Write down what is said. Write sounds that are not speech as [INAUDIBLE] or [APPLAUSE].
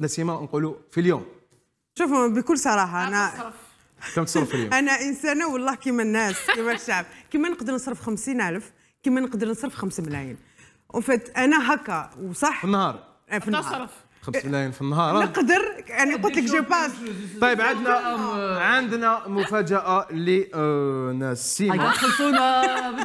نسيمه نقولوا في اليوم شوفوا بكل صراحه انا كم تصرف في اليوم [LAUGHS] انا انسانه والله كيما الناس كيما الشعب كيما نقدر نصرف 50000 كيما نقدر نصرف 5 ملايين وفات انا هكا وصح في النهار إيه، في النهار 5 ملايين في النهار نقدر يعني قلت لك جو باس طيب عندنا عندنا مفاجاه لنسيمه أيوة، سيما